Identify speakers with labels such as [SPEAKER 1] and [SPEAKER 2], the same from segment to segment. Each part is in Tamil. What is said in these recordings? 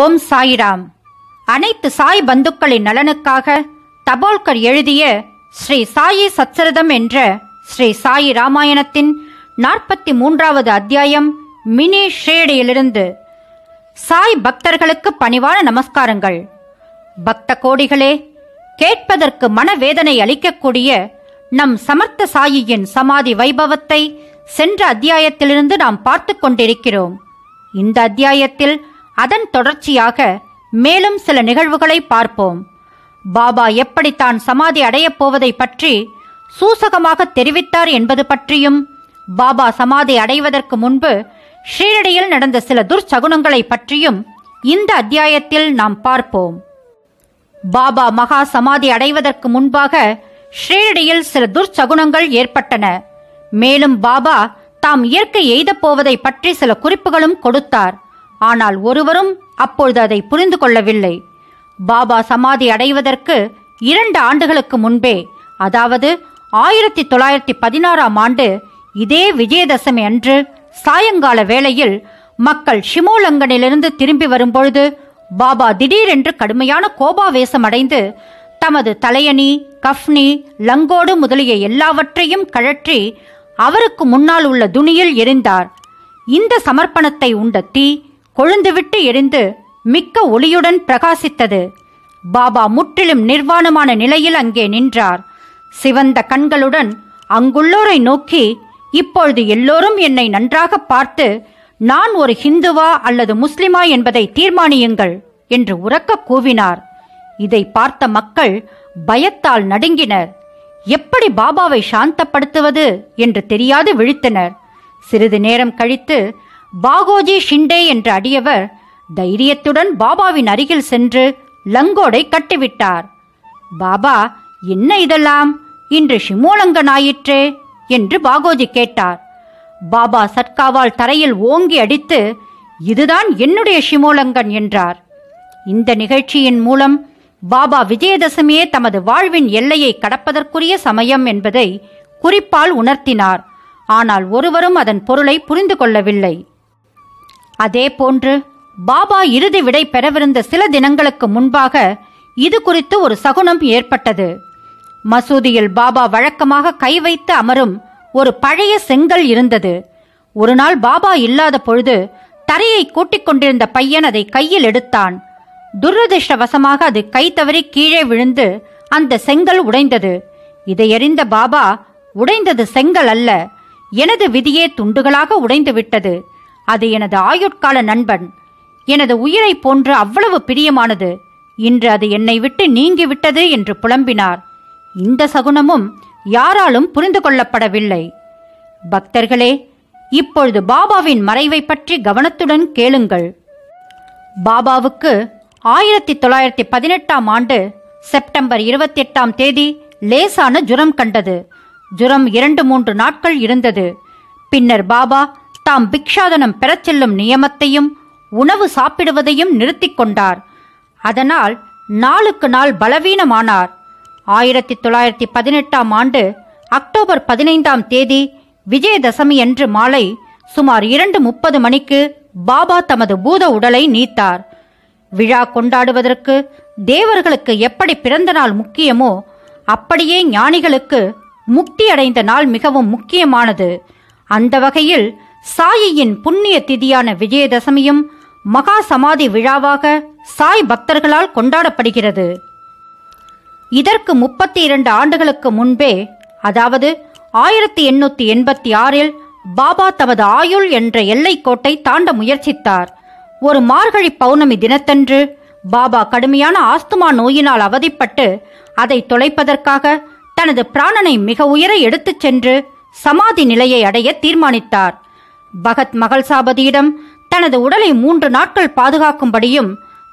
[SPEAKER 1] ஓம் சாயிராம் அனைத்து சாய் பந்துக்களின் நலனுக்காக தபோல்கர் எழுதிய ஸ்ரீ சாயி சச்சரதம் என்ற ஸ்ரீ சாயி ராமாயணத்தின் நாற்பத்தி மூன்றாவது அத்தியாயம் மினி ஷேடியிலிருந்து சாய் பக்தர்களுக்கு பணிவான நமஸ்காரங்கள் பக்த கோடிகளே கேட்பதற்கு மனவேதனை அளிக்கக்கூடிய நம் சமர்த்த சாயியின் சமாதி வைபவத்தை சென்ற அத்தியாயத்திலிருந்து நாம் பார்த்து கொண்டிருக்கிறோம் இந்த அத்தியாயத்தில் அதன் தொடர்ச்சியாக மேலும் சில நிகழ்வுகளை பார்ப்போம் பாபா எப்படி தான் சமாதி அடையப் போவதை பற்றி சூசகமாக தெரிவித்தார் என்பது பற்றியும் பாபா சமாதி அடைவதற்கு முன்பு ஷீரடியில் நடந்த சில துர்ச்சகுனங்களை பற்றியும் இந்த அத்தியாயத்தில் நாம் பார்ப்போம் பாபா மகா சமாதி அடைவதற்கு முன்பாக ஷீரடியில் சில துர்ச்சகுனங்கள் ஏற்பட்டன மேலும் பாபா தாம் இயற்கை எய்தப் போவதை பற்றி சில குறிப்புகளும் கொடுத்தார் ஆனால் ஒருவரும் அப்பொழுது அதை புரிந்து கொள்ளவில்லை பாபா சமாதி அடைவதற்கு இரண்டு ஆண்டுகளுக்கு முன்பே அதாவது ஆயிரத்தி தொள்ளாயிரத்தி பதினாறாம் ஆண்டு இதே விஜயதசமி அன்று சாயங்கால வேளையில் மக்கள் ஷிமோலங்கனிலிருந்து திரும்பி வரும்பொழுது பாபா திடீரென்று கடுமையான கோபாவேசம் அடைந்து தமது தலையணி கஃப்னி லங்கோடு முதலிய எல்லாவற்றையும் கழற்றி அவருக்கு முன்னால் உள்ள துணியில் எரிந்தார் இந்த சமர்ப்பணத்தை உண்ட தீ கொழுந்துவிட்டு எரிந்து மிக்க ஒளியுடன் பிரகாசித்தது பாபா முற்றிலும் நிர்வாணமான நிலையில் அங்கே நின்றார் சிவந்த கண்களுடன் அங்குள்ளோரை நோக்கி இப்பொழுது எல்லோரும் என்னை நன்றாக பார்த்து நான் ஒரு ஹிந்துவா அல்லது முஸ்லிமா என்பதை தீர்மானியுங்கள் என்று உறக்க கூவினார் இதை பார்த்த மக்கள் பயத்தால் நடுங்கினர் எப்படி பாபாவை சாந்தப்படுத்துவது என்று தெரியாது விழித்தனர் சிறிது நேரம் கழித்து பாகோஜி ஷிண்டே என்ற அடியவர் தைரியத்துடன் பாபாவின் அருகில் சென்று லங்கோடை கட்டிவிட்டார் பாபா என்ன இதெல்லாம் இன்று ஷிமோலங்க ஞாயிற்றே என்று பாகோஜி கேட்டார் பாபா சர்க்காவால் தரையில் ஓங்கி அடித்து இதுதான் என்னுடைய ஷிமோலங்கன் என்றார் இந்த நிகழ்ச்சியின் மூலம் பாபா விஜயதசமியே தமது வாழ்வின் எல்லையை கடப்பதற்குரிய சமயம் என்பதை குறிப்பால் உணர்த்தினார் ஆனால் ஒருவரும் அதன் பொருளை புரிந்து கொள்ளவில்லை அதே போன்று பாபா இறுதி விடை பெறவிருந்த சில தினங்களுக்கு முன்பாக இது குறித்து ஒரு சகுனம் ஏற்பட்டது மசூதியில் பாபா வழக்கமாக கை வைத்து அமரும் ஒரு பழைய செங்கல் இருந்தது ஒரு நாள் பாபா இல்லாத பொழுது தரையை கூட்டிக் கொண்டிருந்த பையன் அதை கையில் எடுத்தான் துரதிருஷ்டவசமாக அது கை தவறி கீழே விழுந்து அந்த செங்கல் உடைந்தது இதை அறிந்த பாபா உடைந்தது செங்கல் அல்ல எனது விதியே துண்டுகளாக உடைந்து விட்டது அது எனது ஆயுட்கால நண்பன் எனது உயிரை போன்று அவ்வளவு பிரியமானது இன்று அது என்னை விட்டு நீங்கிவிட்டது என்று புலம்பினார் இந்த சகுனமும் யாராலும் புரிந்து கொள்ளப்படவில்லை பக்தர்களே இப்பொழுது பாபாவின் மறைவை பற்றி கவனத்துடன் கேளுங்கள் பாபாவுக்கு ஆயிரத்தி தொள்ளாயிரத்தி பதினெட்டாம் ஆண்டு செப்டம்பர் இருபத்தி எட்டாம் தேதி லேசான ஜுரம் கண்டது ஜுரம் இரண்டு மூன்று நாட்கள் இருந்தது பின்னர் பாபா தாம் பிக்ஷாதனம் பெறச் செல்லும் நியமத்தையும் உணவு சாப்பிடுவதையும் நிறுத்திக் கொண்டார் அதனால் நாளுக்கு நாள் பலவீனமானார் ஆயிரத்தி தொள்ளாயிரத்தி பதினெட்டாம் ஆண்டு அக்டோபர் பதினைந்தாம் தேதி விஜயதசமி அன்று மாலை சுமார் இரண்டு முப்பது மணிக்கு பாபா தமது பூத உடலை நீத்தார் விழா கொண்டாடுவதற்கு தேவர்களுக்கு எப்படி பிறந்த நாள் முக்கியமோ அப்படியே ஞானிகளுக்கு முக்தி அடைந்த நாள் மிகவும் முக்கியமானது அந்த வகையில் சாயியின் புண்ணிய திதியான விஜயதசமியும் மகா சமாதி விழாவாக சாய் பக்தர்களால் கொண்டாடப்படுகிறது இதற்கு முப்பத்தி இரண்டு ஆண்டுகளுக்கு முன்பே அதாவது ஆயிரத்தி எண்ணூத்தி எண்பத்தி ஆறில் பாபா தமது ஆயுள் என்ற எல்லைக்கோட்டை தாண்ட முயற்சித்தார் ஒரு மார்கழி பௌர்ணமி தினத்தன்று பாபா கடுமையான ஆஸ்துமா நோயினால் அவதிப்பட்டு அதை தொலைப்பதற்காக தனது பிராணனை மிக உயர எடுத்துச் சென்று சமாதி நிலையை அடைய தீர்மானித்தார் பகத் மகள்சாபதியிடம் தனது உடலை மூன்று நாட்கள் பாதுகாக்கும்படியும்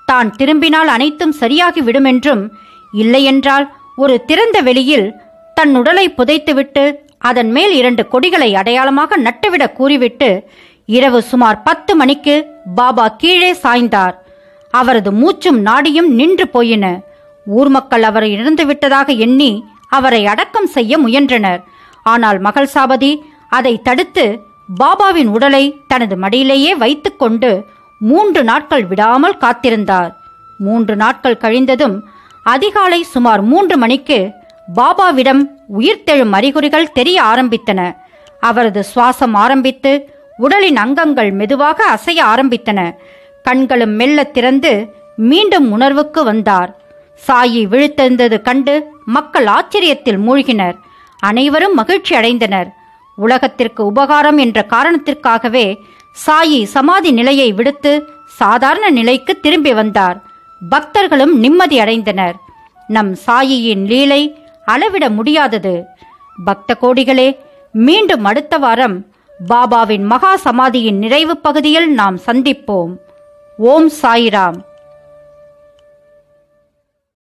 [SPEAKER 1] தான் திரும்பினால் அனைத்தும் சரியாகி விடுமென்றும் இல்லையென்றால் ஒரு திறந்த வெளியில் தன் உடலை புதைத்துவிட்டு அதன் மேல் இரண்டு கொடிகளை அடையாளமாக நட்டுவிட கூறிவிட்டு இரவு சுமார் பத்து மணிக்கு பாபா கீழே சாய்ந்தார் அவரது மூச்சும் நாடியும் நின்று போயின ஊர் மக்கள் அவரை இழந்துவிட்டதாக எண்ணி அவரை அடக்கம் செய்ய முயன்றனர் ஆனால் மகள் சாபதி அதை தடுத்து பாபாவின் உடலை தனது மடியிலேயே வைத்துக்கொண்டு மூன்று நாட்கள் விடாமல் காத்திருந்தார் மூன்று நாட்கள் கழிந்ததும் அதிகாலை சுமார் மூன்று மணிக்கு பாபாவிடம் உயிர்த்தெழும் அறிகுறிகள் தெரிய ஆரம்பித்தன அவரது சுவாசம் ஆரம்பித்து உடலின் அங்கங்கள் மெதுவாக அசைய ஆரம்பித்தன கண்களும் மெல்ல திறந்து மீண்டும் உணர்வுக்கு வந்தார் சாயி விழுத்தெழுந்தது கண்டு மக்கள் ஆச்சரியத்தில் மூழ்கினர் அனைவரும் மகிழ்ச்சி அடைந்தனர் உலகத்திற்கு உபகாரம் என்ற காரணத்திற்காகவே சாயி சமாதி நிலையை விடுத்து சாதாரண நிலைக்கு திரும்பி வந்தார் பக்தர்களும் நிம்மதி அடைந்தனர் நம் சாயியின் லீலை அளவிட முடியாதது பக்த கோடிகளே மீண்டும் அடுத்த வாரம் பாபாவின் மகா சமாதியின் நிறைவு பகுதியில் நாம் சந்திப்போம் ஓம் சாயிராம்